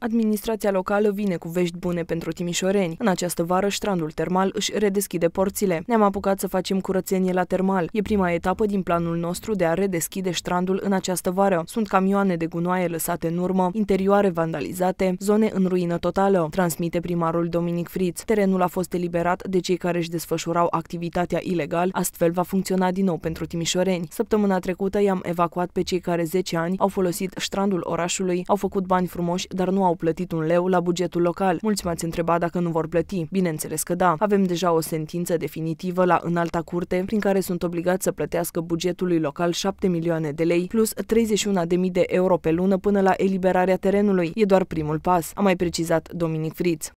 Administrația locală vine cu vești bune pentru timișoreni. În această vară, strandul termal își redeschide porțile. Ne-am apucat să facem curățenie la termal. E prima etapă din planul nostru de a redeschide strandul în această vară. Sunt camioane de gunoaie lăsate în urmă, interioare vandalizate, zone în ruină totală, transmite primarul Dominic Friț. Terenul a fost eliberat de cei care își desfășurau activitatea ilegal, astfel va funcționa din nou pentru timișoreni. Săptămâna trecută i-am evacuat pe cei care 10 ani au folosit strandul orașului, au făcut bani frumoși, dar nu au plătit un leu la bugetul local. Mulți m-ați întrebat dacă nu vor plăti. Bineînțeles că da. Avem deja o sentință definitivă la înalta curte prin care sunt obligați să plătească bugetului local 7 milioane de lei plus 31.000 de euro pe lună până la eliberarea terenului. E doar primul pas, a mai precizat Dominic Fritz.